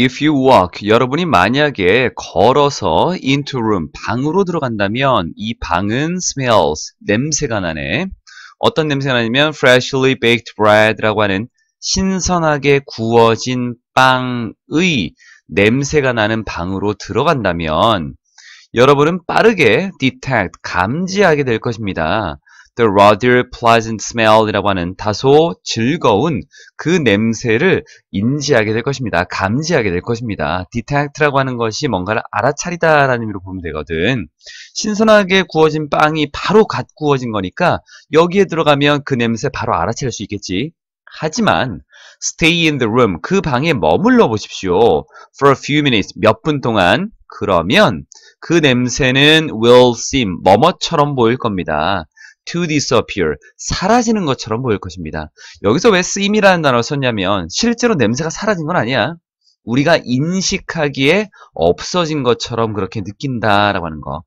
If you walk, 여러분이 만약에 걸어서 into room, 방으로 들어간다면 이 방은 smells, 냄새가 나네. 어떤 냄새가 나냐면 freshly baked bread라고 하는 신선하게 구워진 빵의 냄새가 나는 방으로 들어간다면 여러분은 빠르게 detect, 감지하게 될 것입니다. the rather pleasant smell이라고 하는 다소 즐거운 그 냄새를 인지하게 될 것입니다. 감지하게 될 것입니다. detect라고 하는 것이 뭔가를 알아차리다라는 의미로 보면 되거든. 신선하게 구워진 빵이 바로 갓 구워진 거니까 여기에 들어가면 그 냄새 바로 알아챌수 있겠지. 하지만 stay in the room 그 방에 머물러 보십시오. for a few minutes 몇 분 동안 그러면 그 냄새는 will seem 머머처럼 보일 겁니다. to disappear, 사라지는 것처럼 보일 것입니다. 여기서 왜 쓰임이라는 단어를 썼냐면 실제로 냄새가 사라진 건 아니야. 우리가 인식하기에 없어진 것처럼 그렇게 느낀다라고 하는 거.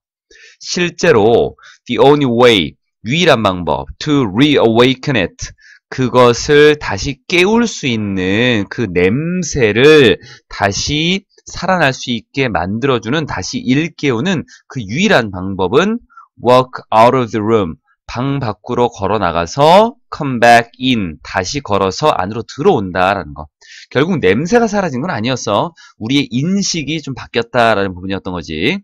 실제로 the only way, 유일한 방법 to reawaken it, 그것을 다시 깨울 수 있는 그 냄새를 다시 살아날 수 있게 만들어주는 다시 일깨우는 그 유일한 방법은 walk out of the room 방 밖으로 걸어 나가서 come back in 다시 걸어서 안으로 들어온다라는 거. 결국 냄새가 사라진 건 아니었어. 우리의 인식이 좀 바뀌었다라는 부분이었던 거지.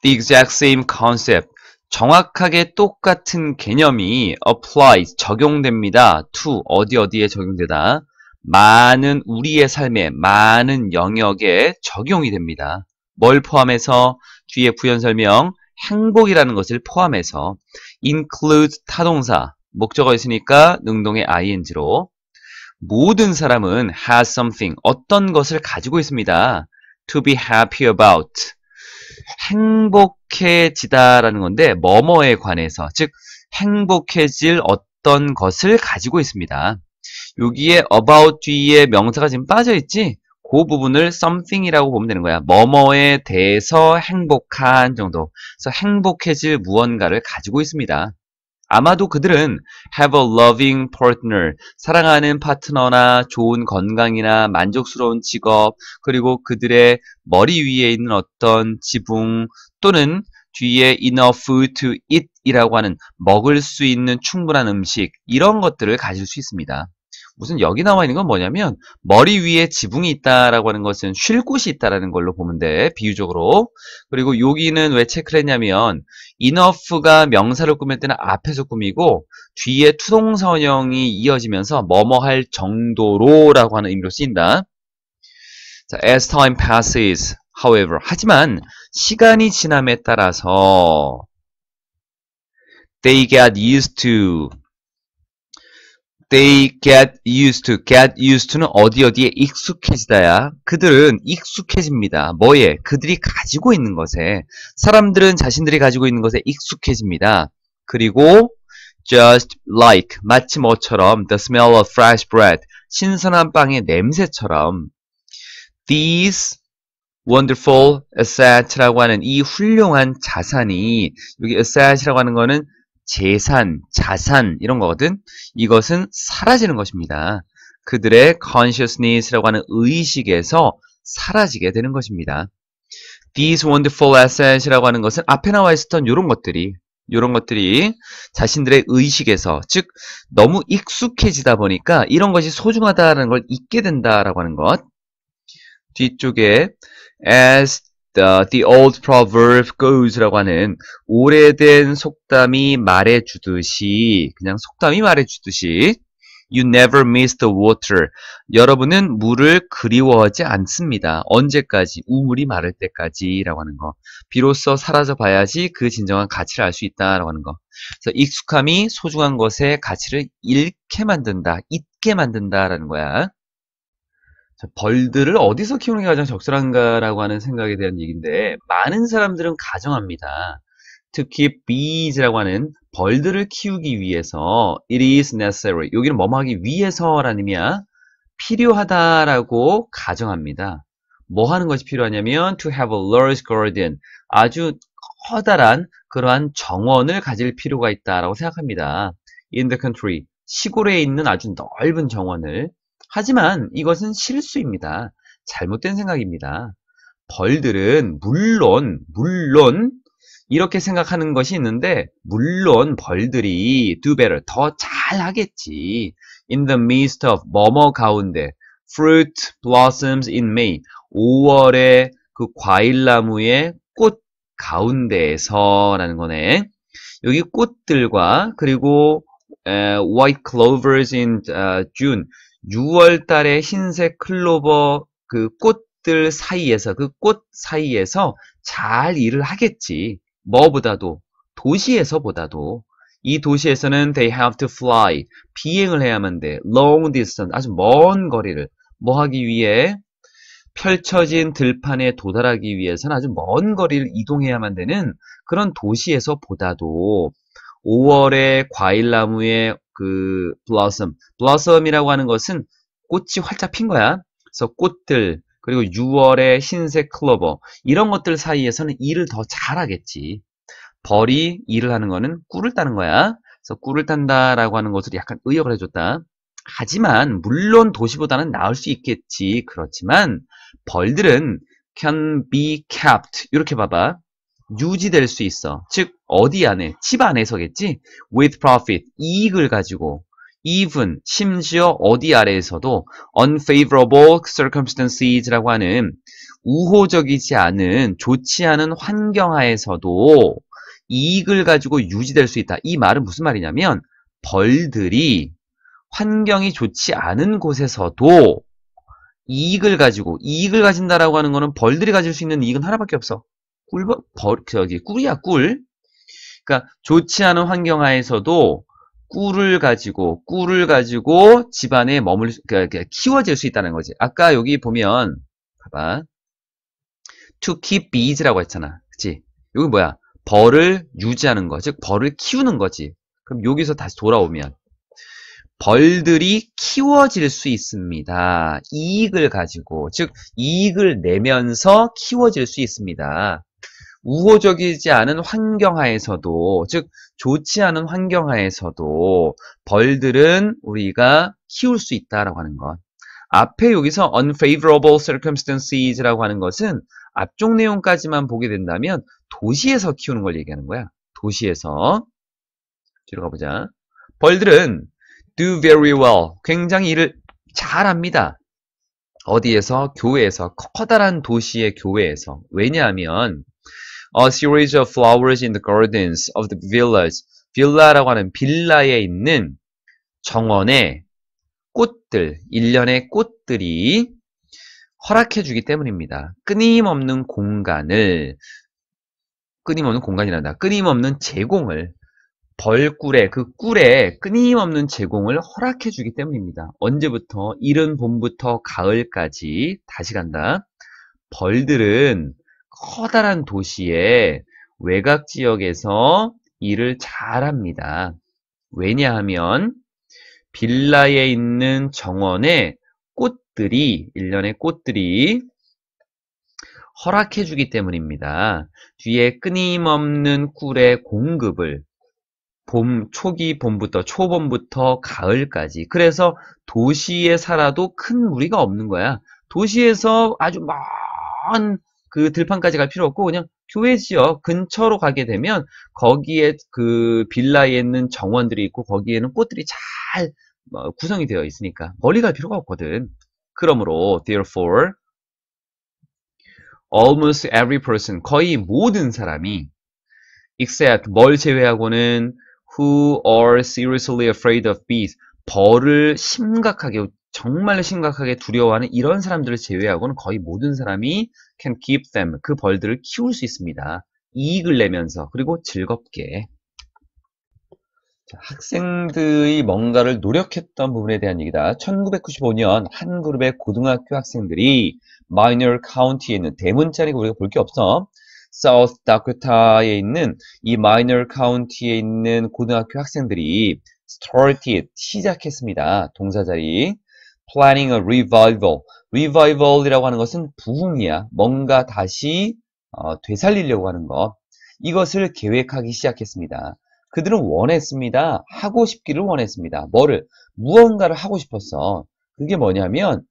The exact same concept. 정확하게 똑같은 개념이 applies 적용됩니다. to 어디 어디에 적용되다. 많은 우리의 삶에 많은 영역에 적용이 됩니다. 뭘 포함해서 뒤에 부연 설명 행복이라는 것을 포함해서 include 타동사 목적어 있으니까 능동의 ing로 모든 사람은 has something 어떤 것을 가지고 있습니다. to be happy about 행복해지다라는 건데 뭐뭐에 관해서 즉 행복해질 어떤 것을 가지고 있습니다. 여기에 about 뒤에 명사가 지금 빠져있지? 그 부분을 something이라고 보면 되는 거야. 뭐뭐에 대해서 행복한 정도. 그래서 행복해질 무언가를 가지고 있습니다. 아마도 그들은 have a loving partner, 사랑하는 파트너나 좋은 건강이나 만족스러운 직업, 그리고 그들의 머리 위에 있는 어떤 지붕 또는 뒤에 enough food to eat 이라고 하는 먹을 수 있는 충분한 음식, 이런 것들을 가질 수 있습니다. 무슨 여기 나와 있는 건 뭐냐면 머리 위에 지붕이 있다라고 하는 것은 쉴 곳이 있다라는 걸로 보면 돼 비유적으로 그리고 여기는 왜 체크를 했냐면 enough가 명사를 꾸밀 때는 앞에서 꾸미고 뒤에 투동선형이 이어지면서 뭐뭐할 정도로라고 하는 의미로 쓰인다 자, as time passes however 하지만 시간이 지남에 따라서 they get used to They get used to. Get used to는 어디 어디에 익숙해지다야. 그들은 익숙해집니다. 뭐에? 그들이 가지고 있는 것에. 사람들은 자신들이 가지고 있는 것에 익숙해집니다. 그리고 just like 마치 뭐처럼 the smell of fresh bread 신선한 빵의 냄새처럼 these wonderful asset라고 하는 이 훌륭한 자산이 여기 asset이라고 하는 거는 재산, 자산 이런 거거든. 이것은 사라지는 것입니다. 그들의 consciousness라고 하는 의식에서 사라지게 되는 것입니다. These wonderful assets이라고 하는 것은 앞에 나와 있었던 이런 것들이 이런 것들이 자신들의 의식에서 즉 너무 익숙해지다 보니까 이런 것이 소중하다는 걸 잊게 된다라고 하는 것 뒤쪽에 as 어, the old proverb goes라고 하는 오래된 속담이 말해주듯이 그냥 속담이 말해주듯이 You never miss the water. 여러분은 물을 그리워하지 않습니다. 언제까지? 우물이 마를 때까지 라고 하는 거. 비로소 사라져 봐야지 그 진정한 가치를 알 수 있다 라고 하는 거. 그래서 익숙함이 소중한 것의 가치를 잃게 만든다. 잊게 만든다 라는 거야. 벌들을 어디서 키우는 게 가장 적절한가라고 하는 생각에 대한 얘기인데 많은 사람들은 가정합니다. 특히 bees라고 하는 벌들을 키우기 위해서 it is necessary 여기는 뭐뭐 하기 위해서라는 의미야 필요하다라고 가정합니다. 뭐 하는 것이 필요하냐면 to have a large garden 아주 커다란 그러한 정원을 가질 필요가 있다라고 생각합니다. in the country 시골에 있는 아주 넓은 정원을 하지만 이것은 실수입니다. 잘못된 생각입니다. 벌들은 물론 물론 이렇게 생각하는 것이 있는데 물론 벌들이 두 배를 더 잘하겠지. In the midst of 뭐뭐 가운데 fruit blossoms in May 5월에그 과일나무의 꽃 가운데에서라는 거네. 여기 꽃들과 그리고 uh, white clovers in uh, June 6월 달에 흰색 클로버 그 꽃들 사이에서 그 꽃 사이에서 잘 일을 하겠지. 뭐보다도 도시에서보다도 이 도시에서는 they have to fly 비행을 해야만 돼. long distance 아주 먼 거리를 뭐 하기 위해 펼쳐진 들판에 도달하기 위해서는 아주 먼 거리를 이동해야만 되는 그런 도시에서 보다도 5월에 과일나무에 그 blossom. blossom이라고 하는 것은 꽃이 활짝 핀 거야. 그래서 꽃들 그리고 6월의 흰색 클로버 이런 것들 사이에서는 일을 더 잘하겠지. 벌이 일을 하는 거는 꿀을 따는 거야. 그래서 꿀을 딴다라고 하는 것을 약간 의역을 해줬다. 하지만 물론 도시보다는 나을 수 있겠지. 그렇지만 벌들은 can be kept 이렇게 봐봐. 유지될 수 있어. 즉 어디 안에? 집 안에서겠지? with profit 이익을 가지고 even 심지어 어디 아래에서도 unfavorable circumstances라고 하는 우호적이지 않은 좋지 않은 환경하에서도 이익을 가지고 유지될 수 있다. 이 말은 무슨 말이냐면 벌들이 환경이 좋지 않은 곳에서도 이익을 가지고 이익을 가진다라고 하는 거는 벌들이 가질 수 있는 이익은 하나밖에 없어. 꿀, 버, 저기, 꿀이야, 꿀. 그러니까 좋지 않은 환경하에서도 꿀을 가지고, 꿀을 가지고 집안에 머물, 그러니까 키워질 수 있다는 거지. 아까 여기 보면, 봐봐. to keep bees라고 했잖아. 그치? 여기 뭐야? 벌을 유지하는 거. 즉, 벌을 키우는 거지. 그럼 여기서 다시 돌아오면. 벌들이 키워질 수 있습니다. 이익을 가지고, 즉, 이익을 내면서 키워질 수 있습니다. 우호적이지 않은 환경하에서도 즉 좋지 않은 환경하에서도 벌들은 우리가 키울 수 있다라고 하는 것. 앞에 여기서 unfavorable circumstances라고 하는 것은 앞쪽 내용까지만 보게 된다면 도시에서 키우는 걸 얘기하는 거야. 도시에서 뒤로 가보자. 벌들은 do very well. 굉장히 일을 잘합니다. 어디에서? 교회에서. 커다란 도시의 교회에서. 왜냐하면 A series of flowers in the gardens of the villas. 빌라라고 하는 빌라에 있는 정원에 꽃들, 일련의 꽃들이 허락해 주기 때문입니다. 끊임없는 공간을 끊임없는 공간이란다. 끊임없는 제공을 벌꿀에 그 꿀에 끊임없는 제공을 허락해 주기 때문입니다. 언제부터 이른 봄부터 가을까지 다시 간다. 벌들은 커다란 도시의 외곽 지역에서 일을 잘 합니다. 왜냐하면 빌라에 있는 정원에 꽃들이, 일련의 꽃들이 허락해주기 때문입니다. 뒤에 끊임없는 꿀의 공급을 봄, 초기 봄부터, 초봄부터 가을까지. 그래서 도시에 살아도 큰 무리가 없는 거야. 도시에서 아주 먼그 들판까지 갈 필요 없고 그냥 교회 지역 근처로 가게 되면 거기에 그 빌라에 있는 정원들이 있고 거기에는 꽃들이 잘 뭐 구성이 되어 있으니까 멀리 갈 필요가 없거든. 그러므로 therefore almost every person 거의 모든 사람이 except 뭘 제외하고는 who are seriously afraid of bees 벌을 심각하게 정말로 심각하게 두려워하는 이런 사람들을 제외하고는 거의 모든 사람이 can keep them 그 벌들을 키울 수 있습니다. 이익을 내면서 그리고 즐겁게 학생들이 뭔가를 노력했던 부분에 대한 얘기다. 1995년 한 그룹의 고등학교 학생들이 마이너 카운티에 있는 대문자니까 우리가 볼 게 없어. 사우스 다쿠타에 있는 이 마이너 카운티에 있는 고등학교 학생들이 스토리티에 시작했습니다. 동사 자리. planning a revival. revival이라고 하는 것은 부흥이야. 뭔가 다시 어, 되살리려고 하는 것. 이것을 계획하기 시작했습니다. 그들은 원했습니다. 하고 싶기를 원했습니다. 뭐를? 무언가를 하고 싶었어. 그게 뭐냐면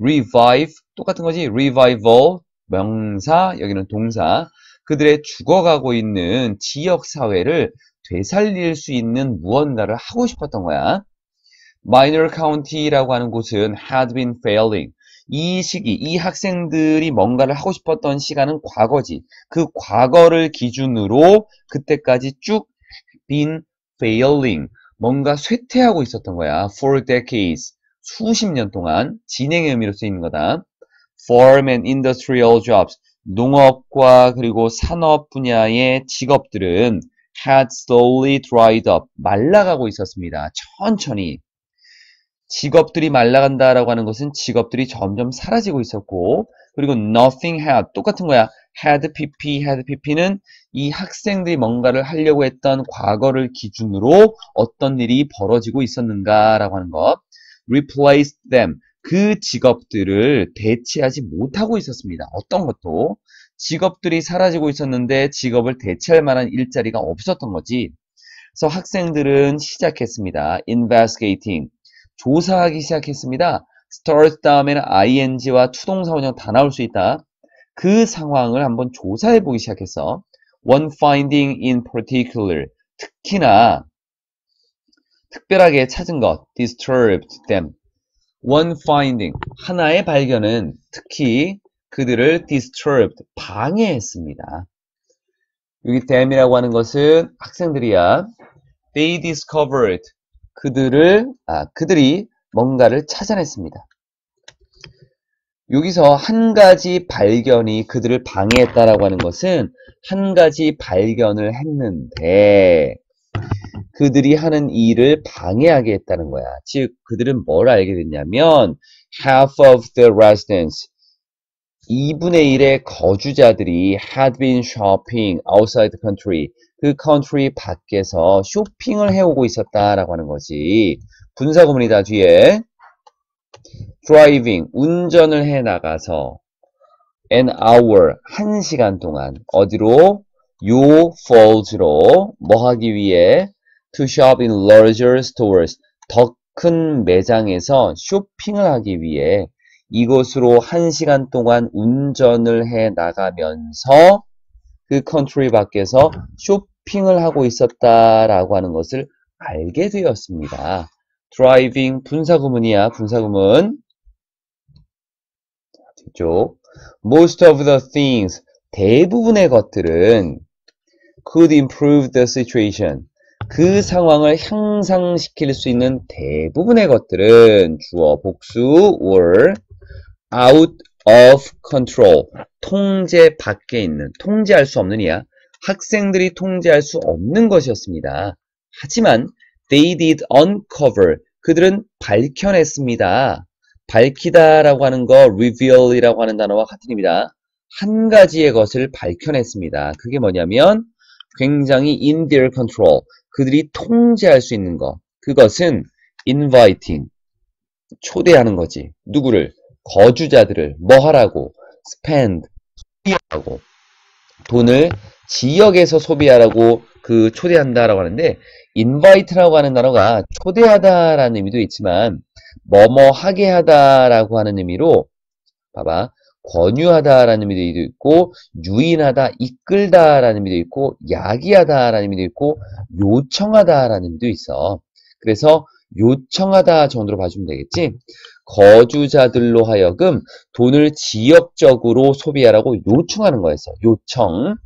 revive 똑같은 거지. revival 명사 여기는 동사. 그들의 죽어가고 있는 지역 사회를 되살릴 수 있는 무언가를 하고 싶었던 거야. 마이너 카운티라고 하는 곳은 had been failing. 이 시기, 이 학생들이 뭔가를 하고 싶었던 시간은 과거지. 그 과거를 기준으로 그때까지 쭉 been failing. 뭔가 쇠퇴하고 있었던 거야. for decades. 수십 년 동안 진행의 의미로 쓰이는 거다. farm and industrial jobs. 농업과 그리고 산업 분야의 직업들은 had slowly dried up. 말라가고 있었습니다. 천천히. 직업들이 말라간다라고 하는 것은 직업들이 점점 사라지고 있었고 그리고 nothing had 똑같은 거야. had pp, had pp는 이 학생들이 뭔가를 하려고 했던 과거를 기준으로 어떤 일이 벌어지고 있었는가라고 하는 것. replaced them. 그 직업들을 대체하지 못하고 있었습니다. 어떤 것도. 직업들이 사라지고 있었는데 직업을 대체할 만한 일자리가 없었던 거지. 그래서 학생들은 시작했습니다. investigating. 조사하기 시작했습니다. start 다음에는 ing와 투동사 원형 다 나올 수 있다. 그 상황을 한번 조사해 보기 시작했어. One finding in particular. 특히나 특별하게 찾은 것. disturbed them. One finding. 하나의 발견은 특히 그들을 disturbed. 방해했습니다. 여기 them이라고 하는 것은 학생들이야. They discovered. 그들을 아, 그들이 뭔가를 찾아냈습니다. 여기서 한 가지 발견이 그들을 방해했다라고 하는 것은 한 가지 발견을 했는데 그들이 하는 일을 방해하게 했다는 거야. 즉 그들은 뭘 알게 됐냐면 half of the residents 2분의 1의 거주자들이 had been shopping outside the country 그 country 밖에서 쇼핑을 해오고 있었다라고 하는 거지. 분사구문이다 뒤에 driving 운전을 해 나가서 an hour 한 시간 동안 어디로 요 falls로 뭐 하기 위해 to shop in larger stores 더 큰 매장에서 쇼핑을 하기 위해 이곳으로 한 시간 동안 운전을 해 나가면서 그 컨트리 밖에서 쇼핑을 하고 있었다라고 하는 것을 알게 되었습니다. 드라이빙 분사구문이야, 분사구문. 뒤쪽. Most of the things, 대부분의 것들은 could improve the situation. 그 상황을 향상시킬 수 있는 대부분의 것들은 주어 복수 or out of control 통제 밖에 있는 통제할 수 없는 이야 학생들이 통제할 수 없는 것이었습니다. 하지만 they did uncover 그들은 밝혀냈습니다. 밝히다라고 하는 거 reveal이라고 하는 단어와 같은 입니다. 한 가지의 것을 밝혀냈습니다. 그게 뭐냐면 굉장히 in their control 그들이 통제할 수 있는 거 그것은 inviting 초대하는 거지 누구를 거주자들을 뭐 하라고 spend 소비하라고 돈을 지역에서 소비하라고 그 초대한다라고 하는데 invite라고 하는 단어가 초대하다라는 의미도 있지만 뭐뭐 하게 하다라고 하는 의미로 봐봐 권유하다라는 의미도 있고 유인하다, 이끌다라는 의미도 있고 야기하다라는 의미도 있고 요청하다라는 의미도 있어. 그래서 요청하다 정도로 봐주면 되겠지? 거주자들로 하여금 돈을 지역적으로 소비하라고 요청하는 거였어. 요청.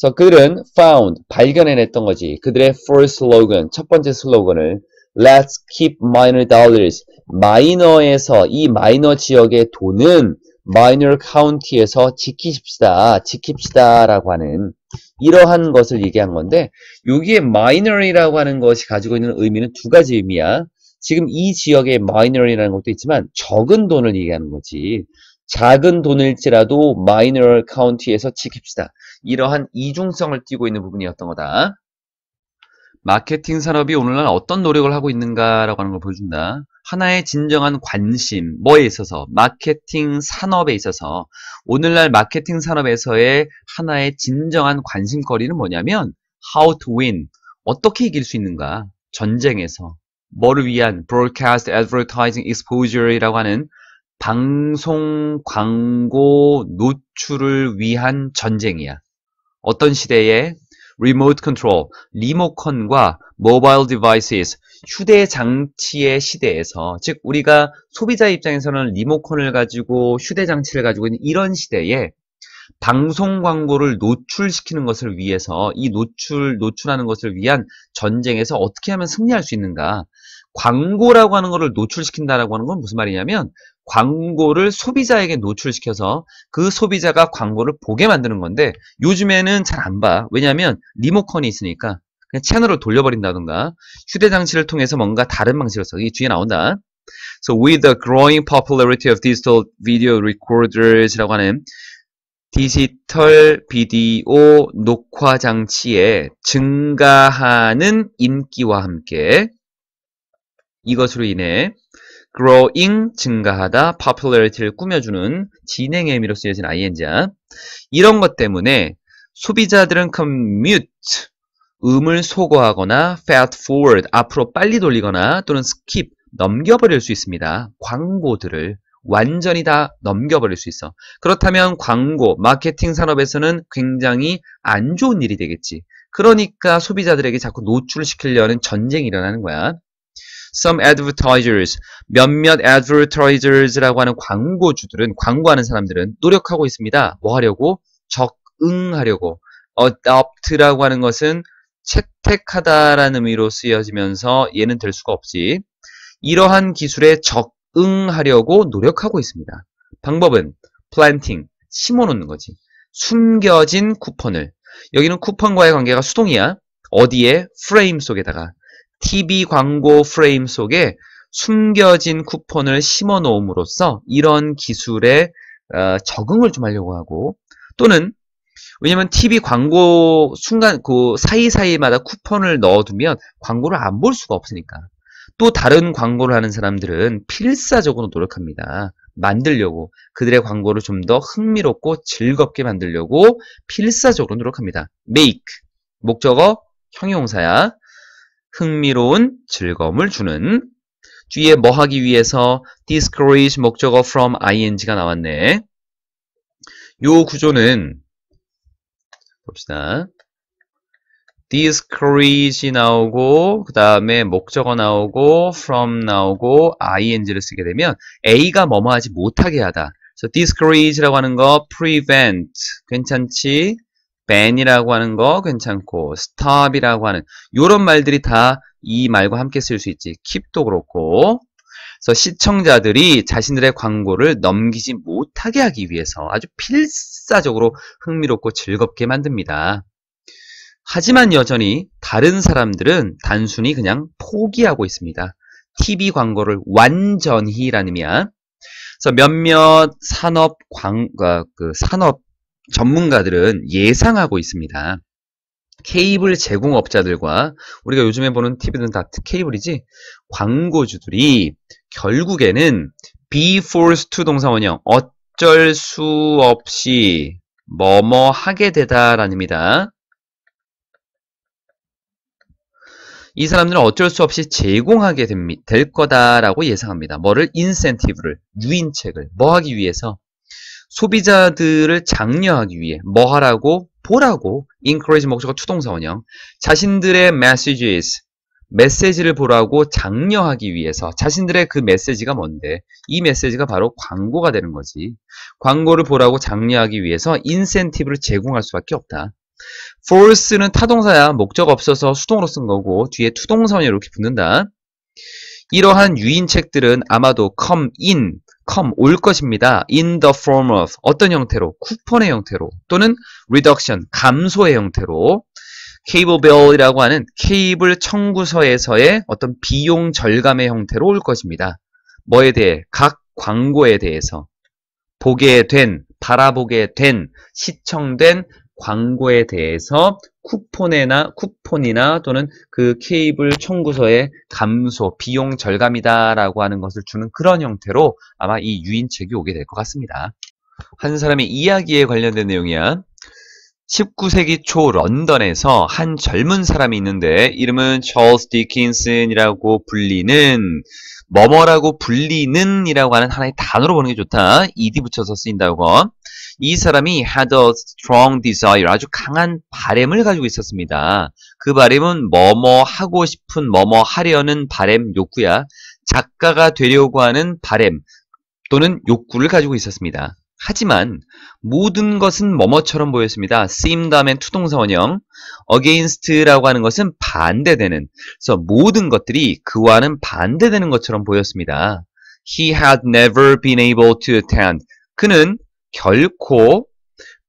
그래서 그들은 found, 발견해냈던 거지. 그들의 first slogan, 첫 번째 슬로건을 Let's keep minor dollars. 마이너에서, 이 마이너 지역의 돈은 마이너 카운티에서 지키십시다, 지킵시다 라고 하는 이러한 것을 얘기한 건데 여기에 minor이라고 하는 것이 가지고 있는 의미는 두 가지 의미야. 지금 이 지역의 마이너리라는 것도 있지만 적은 돈을 얘기하는 거지. 작은 돈일지라도 마이너 카운티에서 지킵시다. 이러한 이중성을 띠고 있는 부분이었던 거다. 마케팅 산업이 오늘날 어떤 노력을 하고 있는가라고 하는 걸 보여준다. 하나의 진정한 관심, 뭐에 있어서, 마케팅 산업에 있어서, 오늘날 마케팅 산업에서의 하나의 진정한 관심거리는 뭐냐면, how to win, 어떻게 이길 수 있는가, 전쟁에서, 뭐를 위한 broadcast advertising exposure이라고 하는 방송 광고 노출을 위한 전쟁이야. 어떤 시대에 remote control, 리모컨과 mobile devices, 휴대 장치의 시대에서 즉 우리가 소비자 입장에서는 리모컨을 가지고 휴대 장치를 가지고 있는 이런 시대에 방송 광고를 노출시키는 것을 위해서 이 노출 노출하는 것을 위한 전쟁에서 어떻게 하면 승리할 수 있는가? 광고라고 하는 것을 노출시킨다라고 하는 건 무슨 말이냐면 광고를 소비자에게 노출시켜서 그 소비자가 광고를 보게 만드는 건데 요즘에는 잘 안 봐. 왜냐하면 리모컨이 있으니까 그냥 채널을 돌려버린다던가 휴대장치를 통해서 뭔가 다른 방식으로 써. 이 뒤에 나온다. So with the growing popularity of digital video recorders라고 하는 디지털 비디오 녹화 장치의 증가하는 인기와 함께 이것으로 인해 growing 증가하다 popularity를 꾸며주는 진행의 의미로 쓰여진 ing야 이런 것 때문에 소비자들은 commute 음을 소거하거나 fast forward 앞으로 빨리 돌리거나 또는 skip 넘겨버릴 수 있습니다. 광고들을 완전히 다 넘겨버릴 수 있어. 그렇다면 광고, 마케팅 산업에서는 굉장히 안 좋은 일이 되겠지. 그러니까 소비자들에게 자꾸 노출시키려는 전쟁이 일어나는 거야. Some advertisers, 몇몇 advertisers라고 하는 광고주들은, 광고하는 사람들은 노력하고 있습니다. 뭐 하려고? 적응하려고. adopt라고 하는 것은 채택하다라는 의미로 쓰여지면서 얘는 될 수가 없지. 이러한 기술에 적 응하려고 노력하고 있습니다. 방법은 planting, 심어놓는 거지. 숨겨진 쿠폰을. 여기는 쿠폰과의 관계가 수동이야. 어디에? 프레임 속에다가. TV 광고 프레임 속에 숨겨진 쿠폰을 심어 놓음으로써 이런 기술에 어, 적응을 좀 하려고 하고 또는 왜냐면 TV 광고 순간 그 사이사이마다 쿠폰을 넣어두면 광고를 안 볼 수가 없으니까 또 다른 광고를 하는 사람들은 필사적으로 노력합니다. 만들려고 그들의 광고를 좀 더 흥미롭고 즐겁게 만들려고 필사적으로 노력합니다. make 목적어 형용사야 흥미로운 즐거움을 주는 뒤에 뭐 하기 위해서 discourage 목적어 from ing가 나왔네. 요 구조는 봅시다. discourage 나오고 그 다음에 목적어 나오고 from 나오고 ing를 쓰게 되면 A가 뭐뭐 하지 못하게 하다 그래서 discourage라고 하는 거 prevent 괜찮지 ban이라고 하는 거 괜찮고 stop이라고 하는 요런 말들이 다 이 말과 함께 쓸 수 있지 keep도 그렇고 그래서 시청자들이 자신들의 광고를 넘기지 못하게 하기 위해서 아주 필사적으로 흥미롭고 즐겁게 만듭니다. 하지만 여전히 다른 사람들은 단순히 그냥 포기하고 있습니다. TV 광고를 완전히라는 의미야. 그래서 몇몇 산업 광, 그, 그 산업 전문가들은 예상하고 있습니다. 케이블 제공업자들과 우리가 요즘에 보는 TV는 다 케이블이지 광고주들이 결국에는 be forced to 동사원형 어쩔 수 없이 뭐뭐 하게 되다라는 입니다. 이 사람들은 어쩔 수 없이 제공하게 됩될 거다라고 예상합니다. 뭐를? 인센티브를, 유인책을, 뭐 하기 위해서? 소비자들을 장려하기 위해, 뭐 하라고? 보라고, encourage 목적어 추동사원형, 자신들의 messages, 메시지를 보라고 장려하기 위해서 자신들의 그 메시지가 뭔데 이 메시지가 바로 광고가 되는 거지 광고를 보라고 장려하기 위해서 인센티브를 제공할 수밖에 없다 force는 타동사야 목적 없어서 수동으로 쓴 거고 뒤에 투동사이 이렇게 붙는다. 이러한 유인책들은 아마도 come in, come 올 것입니다. in the form of 어떤 형태로? 쿠폰의 형태로 또는 reduction, 감소의 형태로 b 이블 빌이라고 하는 케이블 청구서에서의 어떤 비용 절감의 형태로 올 것입니다. 뭐에 대해? 각 광고에 대해서 보게 된, 바라보게 된, 시청된 광고에 대해서 쿠폰이나 쿠폰이나 또는 그 케이블 청구서의 감소, 비용 절감이다라고 하는 것을 주는 그런 형태로 아마 이 유인책이 오게 될 것 같습니다. 한 사람의 이야기에 관련된 내용이야. 19세기 초 런던에서 한 젊은 사람이 있는데 이름은 찰스 디킨슨이라고 불리는 뭐뭐라고 불리는 이라고 하는 하나의 단어로 보는 게 좋다. ed 붙여서 쓰인다고. 이 사람이 had a strong desire, 아주 강한 바램을 가지고 있었습니다. 그 바램은 뭐뭐 하고 싶은, 뭐뭐 하려는 바램 욕구야. 작가가 되려고 하는 바램 또는 욕구를 가지고 있었습니다. 하지만 모든 것은 뭐뭐처럼 보였습니다. seem 다음에 투동사원형, against라고 하는 것은 반대되는, 그래서 모든 것들이 그와는 반대되는 것처럼 보였습니다. He had never been able to attend. 그는 결코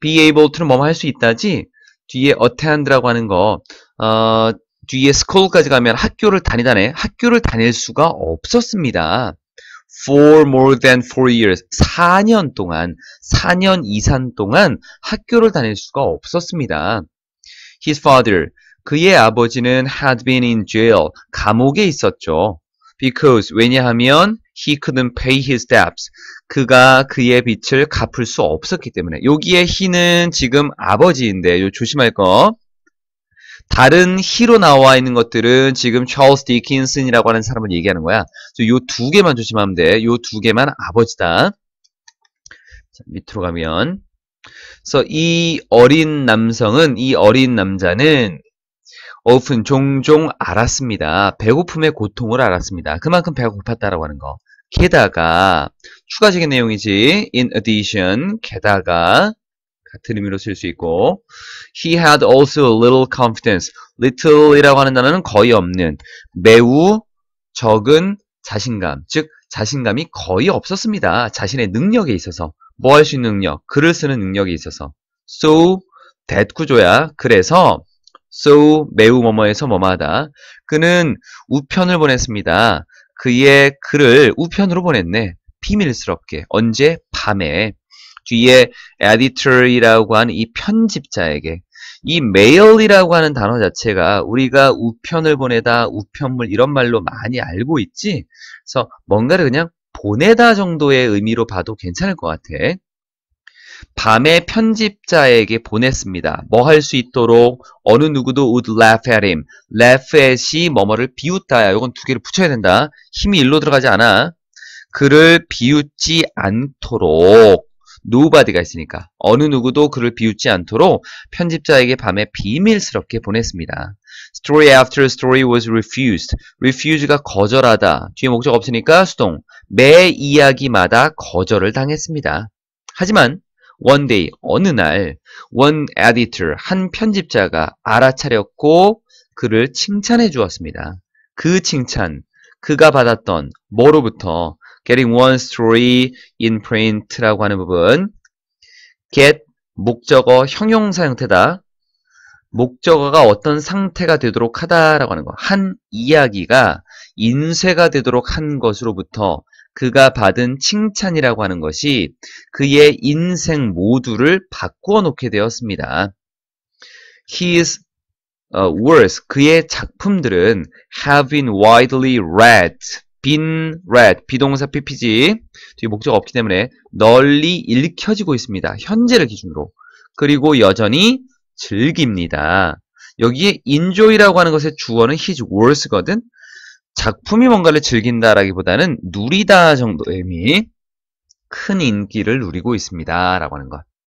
be able to는 뭐뭐 할 수 있다지 뒤에 attend라고 하는 거 어, 뒤에 school까지 가면 학교를 다니다네 학교를 다닐 수가 없었습니다. for more than f years 4년 동안 4년 이상 동안 학교를 다닐 수가 없었습니다. His father 그의 아버지는 had been in jail 감옥에 있었죠. Because 왜냐하면 he couldn't pay his debts. 그가 그의 빚을 갚을 수 없었기 때문에 여기에 he는 지금 아버지인데 요 조심할 거. 다른 히로 나와 있는 것들은 지금 Charles c d i k i n s o n 이라고 하는 사람을 얘기하는 거야. 요 두 개만 조심하면 돼. 요 두 개만 아버지다. 자, 밑으로 가면 그래서 이 어린 남성은 이 어린 남자는 often 종종 알았습니다. 배고픔의 고통을 알았습니다. 그만큼 배고팠다라고 하는 거. 게다가 추가적인 내용이지 in addition 게다가 같은 의미로 쓸 수 있고 he had also a little confidence little이라고 하는 단어는 거의 없는 매우 적은 자신감 즉 자신감이 거의 없었습니다 자신의 능력에 있어서 뭐 할 수 있는 능력 글을 쓰는 능력에 있어서 so that 구조야 그래서 so 매우 뭐뭐해서 뭐뭐하다 그는 우편을 보냈습니다 그의 글을 우편으로 보냈네. 비밀스럽게. 언제? 밤에. 뒤에 editor이라고 하는 이 편집자에게 이 mail이라고 하는 단어 자체가 우리가 우편을 보내다, 우편물 이런 말로 많이 알고 있지? 그래서 뭔가를 그냥 보내다 정도의 의미로 봐도 괜찮을 것 같아. 밤에 편집자에게 보냈습니다. 뭐 할 수 있도록 어느 누구도 would laugh at him. laugh at이 뭐뭐를 비웃다야. 이건 두 개를 붙여야 된다. 힘이 일로 들어가지 않아. 그를 비웃지 않도록 nobody가 있으니까 어느 누구도 그를 비웃지 않도록 편집자에게 밤에 비밀스럽게 보냈습니다. Story after story was refused. refuse가 거절하다. 뒤에 목적 없으니까 수동. 매 이야기마다 거절을 당했습니다. 하지만 one day 어느 날 one editor 한 편집자가 알아차렸고 그를 칭찬해 주었습니다. 그 칭찬 그가 받았던 뭐로부터 getting one story in print라고 하는 부분 get 목적어 형용사 형태다. 목적어가 어떤 상태가 되도록 하다라고 하는 거. 한 이야기가 인쇄가 되도록 한 것으로부터 그가 받은 칭찬이라고 하는 것이 그의 인생 모두를 바꾸어 놓게 되었습니다. His uh, 어, works, 그의 작품들은 have been widely read, been read, 비동사 PPG, 뒤에 목적 없기 때문에 널리 읽혀지고 있습니다. 현재를 기준으로. 그리고 여전히 즐깁니다. 여기에 enjoy라고 하는 것의 주어는 his works거든? 작품이 뭔가를 즐긴다라기보다는 누리다 정도의 의미 큰 인기를 누리고 있습니다. 라고 하는 것.